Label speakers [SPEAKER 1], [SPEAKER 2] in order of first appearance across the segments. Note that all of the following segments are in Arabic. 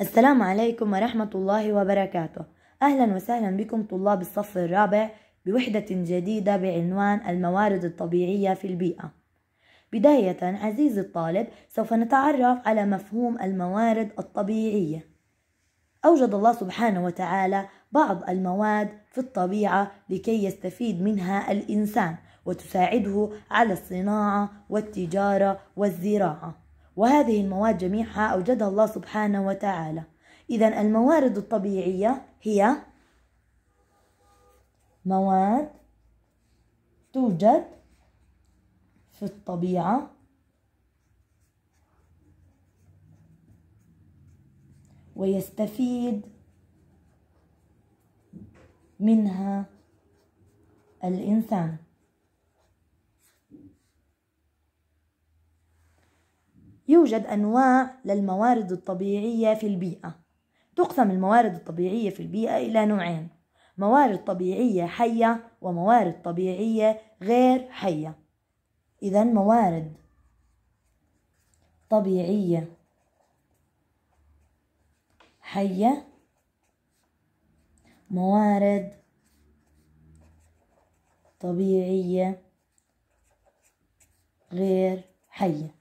[SPEAKER 1] السلام عليكم ورحمة الله وبركاته أهلا وسهلا بكم طلاب الصف الرابع بوحدة جديدة بعنوان الموارد الطبيعية في البيئة بداية عزيزي الطالب سوف نتعرف على مفهوم الموارد الطبيعية أوجد الله سبحانه وتعالى بعض المواد في الطبيعة لكي يستفيد منها الإنسان وتساعده على الصناعة والتجارة والزراعة وهذه المواد جميعها أوجدها الله سبحانه وتعالى إذا الموارد الطبيعية هي مواد توجد في الطبيعة ويستفيد منها الإنسان يوجد أنواع للموارد الطبيعية في البيئة تقسم الموارد الطبيعية في البيئة إلى نوعين موارد طبيعية حية وموارد طبيعية غير حية إذا موارد طبيعية حية موارد طبيعية غير حية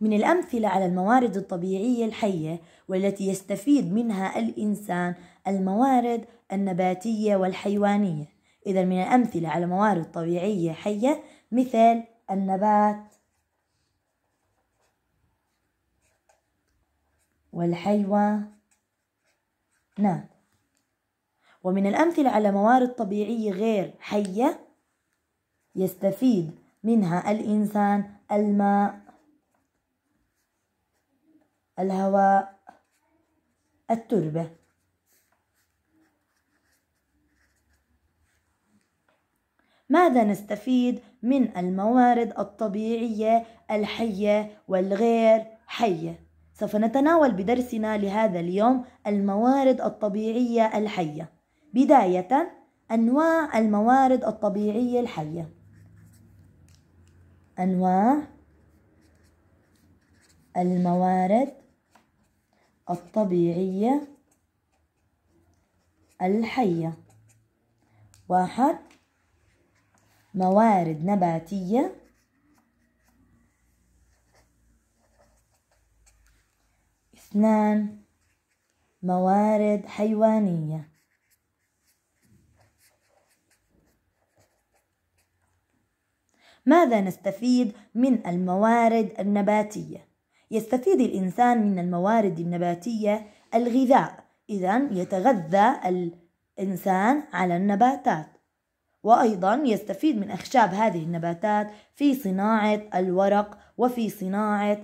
[SPEAKER 1] من الأمثلة على الموارد الطبيعية الحية والتي يستفيد منها الإنسان الموارد النباتية والحيوانية إذا من الأمثلة على موارد طبيعية حية مثل النبات والحيوانات ومن الأمثلة على موارد طبيعية غير حية يستفيد منها الإنسان الماء الهواء التربة ماذا نستفيد من الموارد الطبيعية الحية والغير حية؟ سوف نتناول بدرسنا لهذا اليوم الموارد الطبيعية الحية بداية أنواع الموارد الطبيعية الحية أنواع الموارد الطبيعية الحية واحد موارد نباتية اثنان موارد حيوانية ماذا نستفيد من الموارد النباتيه يستفيد الإنسان من الموارد النباتية الغذاء إذا يتغذى الإنسان على النباتات وأيضا يستفيد من أخشاب هذه النباتات في صناعة الورق وفي صناعة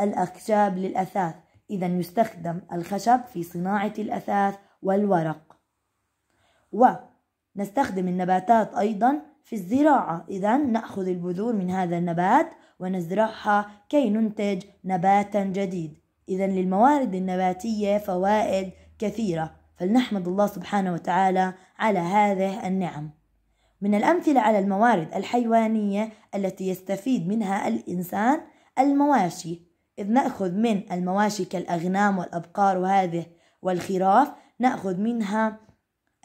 [SPEAKER 1] الأخشاب للأثاث إذا يستخدم الخشب في صناعة الأثاث والورق ونستخدم النباتات أيضا في الزراعة إذا نأخذ البذور من هذا النبات ونزرعها كي ننتج نباتا جديد إذا للموارد النباتية فوائد كثيرة فلنحمد الله سبحانه وتعالى على هذه النعم من الأمثلة على الموارد الحيوانية التي يستفيد منها الإنسان المواشي إذ نأخذ من المواشي كالأغنام والأبقار وهذه والخراف نأخذ منها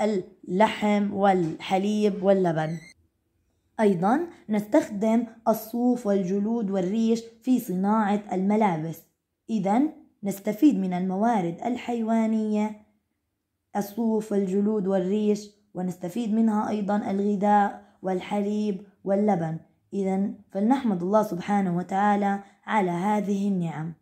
[SPEAKER 1] اللحم والحليب واللبن أيضا نستخدم الصوف والجلود والريش في صناعة الملابس إذا نستفيد من الموارد الحيوانية الصوف والجلود والريش ونستفيد منها أيضا الغذاء والحليب واللبن إذا فلنحمد الله سبحانه وتعالى على هذه النعم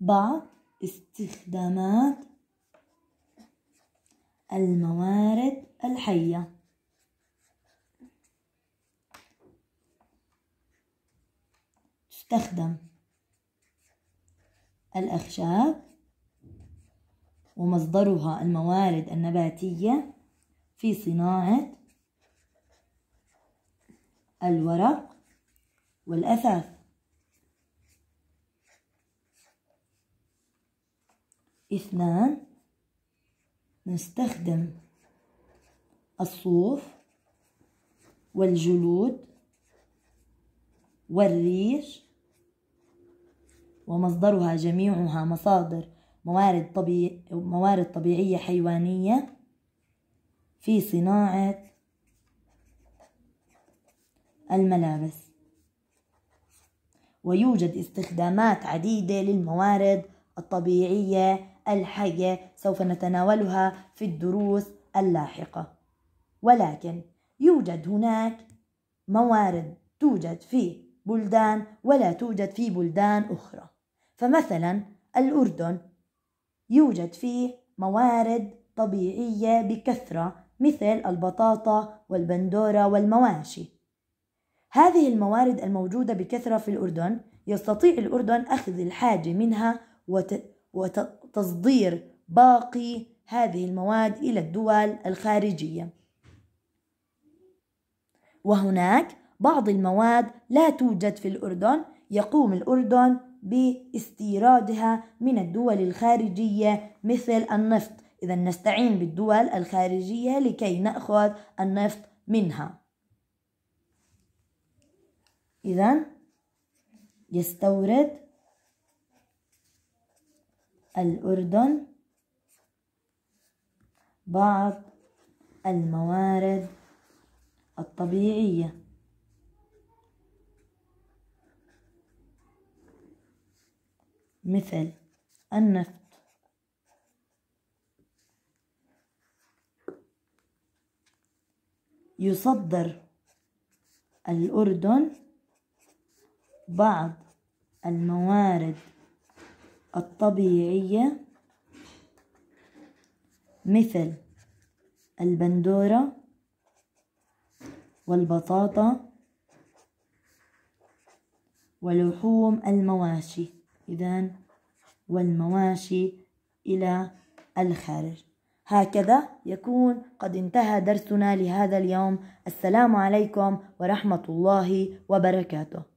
[SPEAKER 1] بعض استخدامات الموارد الحية تستخدم الأخشاب ومصدرها الموارد النباتية في صناعة الورق والأثاث اثنان نستخدم الصوف والجلود والريش ومصدرها جميعها مصادر موارد, طبيع موارد طبيعية حيوانية في صناعة الملابس ويوجد استخدامات عديدة للموارد الطبيعية الحية سوف نتناولها في الدروس اللاحقة ولكن يوجد هناك موارد توجد في بلدان ولا توجد في بلدان أخرى فمثلا الأردن يوجد فيه موارد طبيعية بكثرة مثل البطاطا والبندورة والمواشي هذه الموارد الموجودة بكثرة في الأردن يستطيع الأردن أخذ الحاجة منها وت... وت... تصدير باقي هذه المواد إلى الدول الخارجية وهناك بعض المواد لا توجد في الأردن يقوم الأردن باستيرادها من الدول الخارجية مثل النفط إذا نستعين بالدول الخارجية لكي نأخذ النفط منها إذا يستورد الأردن بعض الموارد الطبيعية مثل النفط يصدر الأردن بعض الموارد الطبيعية مثل البندورة والبطاطا ولحوم المواشي إذا والمواشي إلى الخارج هكذا يكون قد انتهى درسنا لهذا اليوم السلام عليكم ورحمة الله وبركاته